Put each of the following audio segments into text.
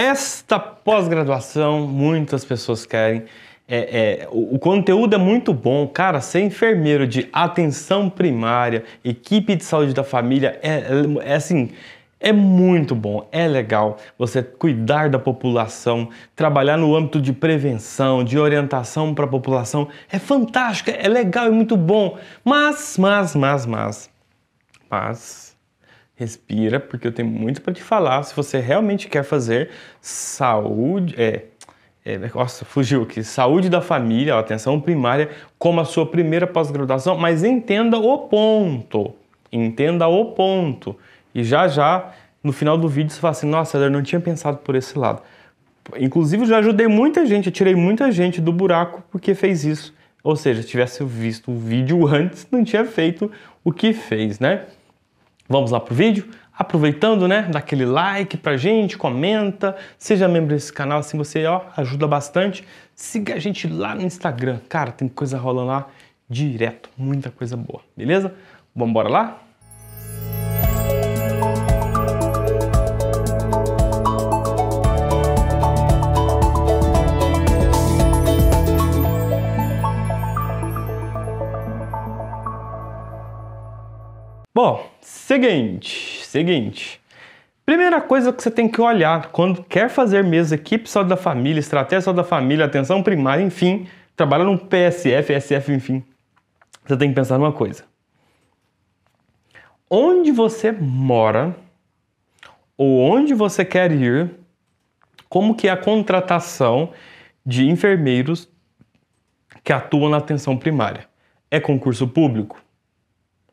Esta pós-graduação, muitas pessoas querem. É, é, o, o, conteúdo é muito bom, cara. Ser enfermeiro de atenção primária, equipe de saúde da família, é, é, é assim. É muito bom, é legal você cuidar da população, trabalhar no âmbito de prevenção, de orientação para a população. É fantástico, é legal, é muito bom. Mas, mas, mas, mas, mas, respira, porque eu tenho muito para te falar. Se você realmente quer fazer saúde, é, é, nossa, fugiu aqui, saúde da família, atenção primária, como a sua primeira pós-graduação, mas entenda o ponto, entenda o ponto. E já já, no final do vídeo, você fala assim, nossa, eu não tinha pensado por esse lado. Inclusive, eu já ajudei muita gente, eu tirei muita gente do buraco porque fez isso. Ou seja, se tivesse visto o vídeo antes, não tinha feito o que fez, né? Vamos lá pro vídeo? Aproveitando, né, dá aquele like pra gente, comenta, seja membro desse canal, assim você ó, ajuda bastante. Siga a gente lá no Instagram, cara, tem coisa rolando lá direto, muita coisa boa, beleza? Vamos lá? Bom, seguinte, seguinte. Primeira coisa que você tem que olhar quando quer fazer mesa equipe só da família, estratégia só da família, atenção primária, enfim, trabalha num PSF, SF, enfim. Você tem que pensar numa coisa. Onde você mora ou onde você quer ir, como que é a contratação de enfermeiros que atuam na atenção primária? É concurso público?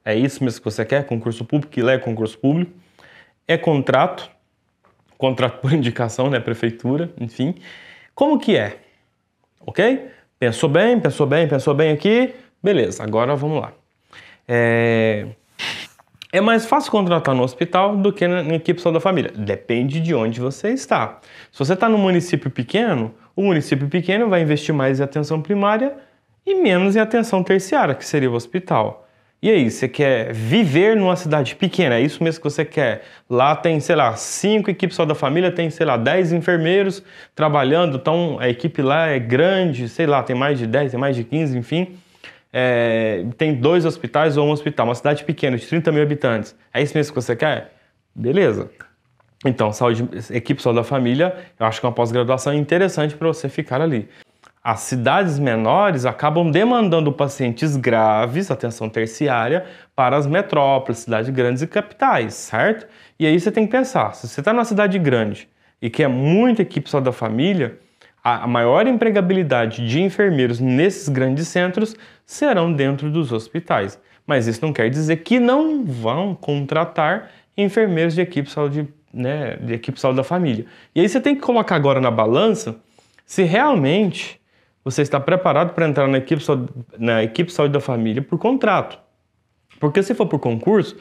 É isso mesmo que você quer? Concurso público, que é concurso público. É contrato, contrato por indicação, né? Prefeitura, enfim. Como que é? Ok? Pensou bem, pensou bem, pensou bem aqui. Beleza, agora vamos lá. É, é mais fácil contratar no hospital do que na, na equipe só da família. Depende de onde você está. Se você está no município pequeno, o município pequeno vai investir mais em atenção primária e menos em atenção terciária, que seria o hospital. E aí, você quer viver numa cidade pequena? É isso mesmo que você quer? Lá tem, sei lá, cinco equipes só da família, tem, sei lá, dez enfermeiros trabalhando, então a equipe lá é grande, sei lá, tem mais de dez, tem mais de quinze, enfim. É, tem dois hospitais ou um hospital, uma cidade pequena, de 30 mil habitantes. É isso mesmo que você quer? Beleza. Então, saúde, equipe só da família, eu acho que é uma pós-graduação interessante para você ficar ali. As cidades menores acabam demandando pacientes graves, atenção terciária, para as metrópoles, cidades grandes e capitais, certo? E aí você tem que pensar, se você está numa cidade grande e quer muita equipe só da família, a maior empregabilidade de enfermeiros nesses grandes centros serão dentro dos hospitais. Mas isso não quer dizer que não vão contratar enfermeiros de equipe saúde, né, de equipe saúde da família. E aí você tem que colocar agora na balança se realmente você está preparado para entrar na equipe, na equipe saúde da família por contrato. Porque se for por concurso,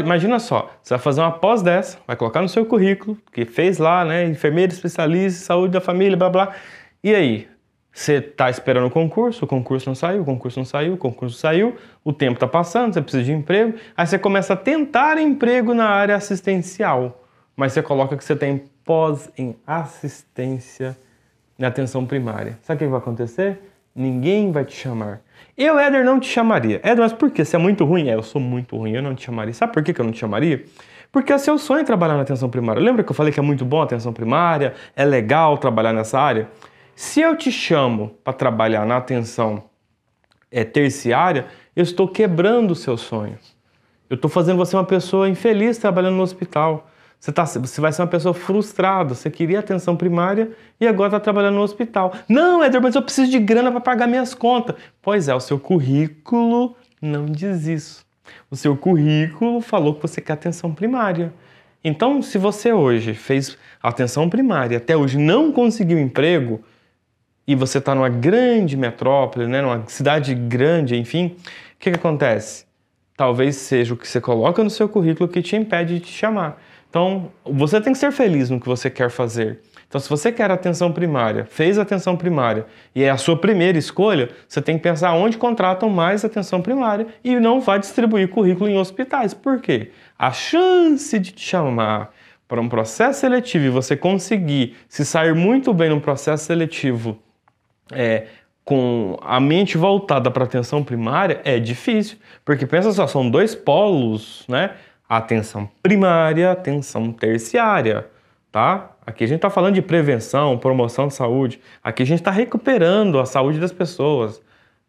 imagina só, você vai fazer uma pós dessa, vai colocar no seu currículo, que fez lá, né, enfermeiro especialista, saúde da família, blá blá. E aí, você está esperando o concurso, o concurso não saiu, o concurso não saiu, o concurso saiu, o tempo está passando, você precisa de emprego, aí você começa a tentar emprego na área assistencial, mas você coloca que você tem pós em assistência na atenção primária. Sabe o que vai acontecer? Ninguém vai te chamar. Eu, Éder, não te chamaria. Éder, mas por quê? Você é muito ruim? É, eu sou muito ruim, eu não te chamaria. Sabe por que eu não te chamaria? Porque é seu sonho trabalhar na atenção primária. Lembra que eu falei que é muito bom a atenção primária? É legal trabalhar nessa área? Se eu te chamo para trabalhar na atenção é, terciária, eu estou quebrando o seu sonho. Eu estou fazendo você uma pessoa infeliz trabalhando no hospital. Você, tá, você vai ser uma pessoa frustrada. Você queria atenção primária e agora está trabalhando no hospital. Não, Edward, mas eu preciso de grana para pagar minhas contas. Pois é, o seu currículo não diz isso. O seu currículo falou que você quer atenção primária. Então, se você hoje fez atenção primária, até hoje não conseguiu emprego, e você está numa grande metrópole, né, numa cidade grande, enfim, o que, que acontece? Talvez seja o que você coloca no seu currículo que te impede de te chamar. Então, você tem que ser feliz no que você quer fazer. Então, se você quer atenção primária, fez atenção primária e é a sua primeira escolha, você tem que pensar onde contratam mais atenção primária e não vai distribuir currículo em hospitais. Por quê? A chance de te chamar para um processo seletivo e você conseguir se sair muito bem no processo seletivo é, com a mente voltada para atenção primária é difícil. Porque pensa só, são dois polos, né? atenção primária, atenção terciária, tá? Aqui a gente está falando de prevenção, promoção de saúde. Aqui a gente está recuperando a saúde das pessoas,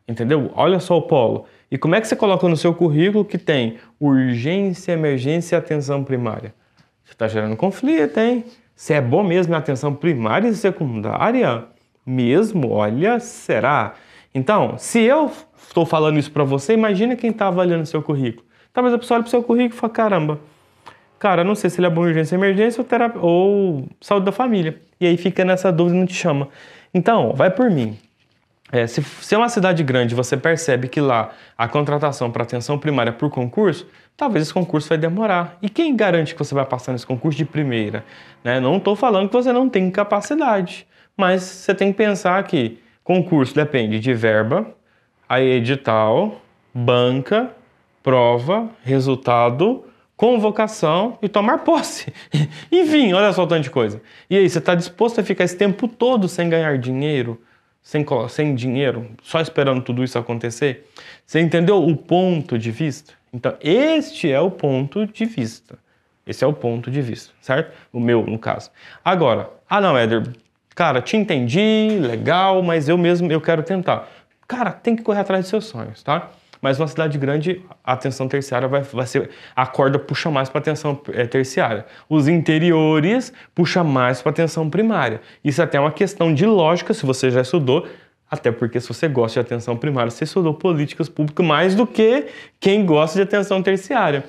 entendeu? Olha só o polo. E como é que você coloca no seu currículo que tem urgência, emergência e atenção primária? Você está gerando conflito, hein? Se é bom mesmo em atenção primária e secundária, mesmo, olha, será? Então, se eu estou falando isso para você, imagina quem está avaliando seu currículo. Talvez a pessoa olhe pro seu currículo e fale, caramba, cara, não sei se ele é bom em urgência emergência ou, terapia, ou saúde da família. E aí fica nessa dúvida e não te chama. Então, vai por mim. É, se, se é uma cidade grande você percebe que lá a contratação para atenção primária é por concurso, talvez esse concurso vai demorar. E quem garante que você vai passar nesse concurso de primeira? Né? Não estou falando que você não tem capacidade, mas você tem que pensar que concurso depende de verba, aí edital, banca prova, resultado, convocação e tomar posse. Enfim, olha só o tanto de coisa. E aí, você está disposto a ficar esse tempo todo sem ganhar dinheiro, sem, sem dinheiro, só esperando tudo isso acontecer? Você entendeu o ponto de vista? Então, este é o ponto de vista. Esse é o ponto de vista, certo? O meu, no caso. Agora, ah não, Éder, cara, te entendi, legal, mas eu mesmo eu quero tentar. Cara, tem que correr atrás dos seus sonhos, tá? Mas uma cidade grande, a atenção terciária vai, vai ser. A corda puxa mais para a atenção é, terciária. Os interiores puxa mais para a atenção primária. Isso é até é uma questão de lógica, se você já estudou, até porque se você gosta de atenção primária, você estudou políticas públicas mais do que quem gosta de atenção terciária.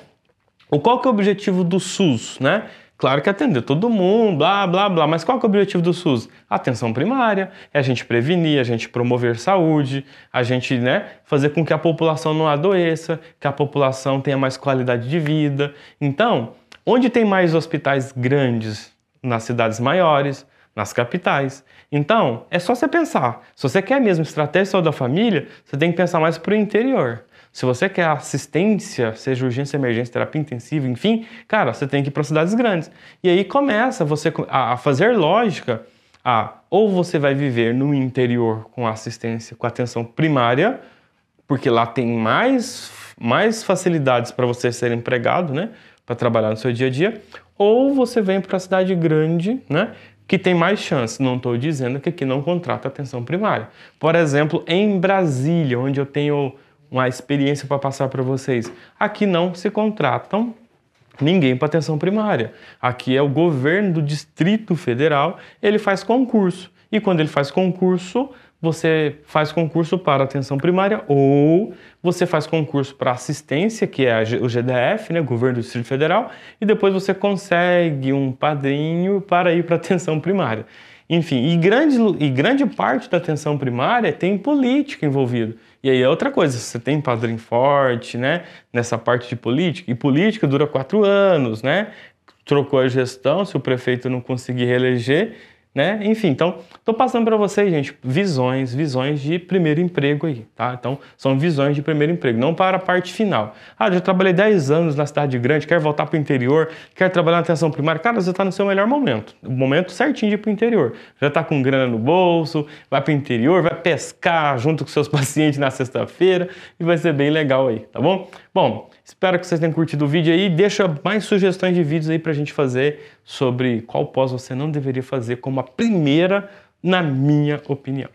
O qual que é o objetivo do SUS, né? Claro que atender todo mundo, blá, blá, blá, mas qual é o objetivo do SUS? Atenção primária, é a gente prevenir, é a gente promover saúde, a gente né, fazer com que a população não adoeça, que a população tenha mais qualidade de vida. Então, onde tem mais hospitais grandes? Nas cidades maiores, nas capitais. Então, é só você pensar. Se você quer mesmo estratégia de saúde da família, você tem que pensar mais para o interior. Se você quer assistência, seja urgência, emergência, terapia intensiva, enfim, cara, você tem que ir para cidades grandes. E aí começa você a fazer lógica a ou você vai viver no interior com assistência, com atenção primária, porque lá tem mais, mais facilidades para você ser empregado, né? Para trabalhar no seu dia a dia, ou você vem para a cidade grande, né? que tem mais chance. Não estou dizendo que aqui não contrata atenção primária. Por exemplo, em Brasília, onde eu tenho uma experiência para passar para vocês, aqui não se contratam ninguém para atenção primária. Aqui é o governo do Distrito Federal, ele faz concurso. E quando ele faz concurso, você faz concurso para atenção primária ou você faz concurso para assistência, que é o GDF, né, Governo do Distrito Federal, e depois você consegue um padrinho para ir para atenção primária. Enfim, e grande, e grande parte da atenção primária tem política envolvido. E aí é outra coisa, você tem padrinho forte, né, nessa parte de política, e política dura quatro anos, né, trocou a gestão, se o prefeito não conseguir reeleger, né? Enfim, então, estou passando para vocês, gente, visões, visões de primeiro emprego aí, tá? Então, são visões de primeiro emprego, não para a parte final. Ah, já trabalhei 10 anos na cidade grande, quero voltar para o interior, quero trabalhar na atenção primária. Cara, você está no seu melhor momento, o momento certinho de ir para o interior. Já está com grana no bolso, vai para o interior, vai pescar junto com seus pacientes na sexta-feira e vai ser bem legal aí, tá bom? Bom, espero que vocês tenham curtido o vídeo aí. Deixa mais sugestões de vídeos aí para a gente fazer sobre qual pós você não deveria fazer como uma primeira, na minha opinião.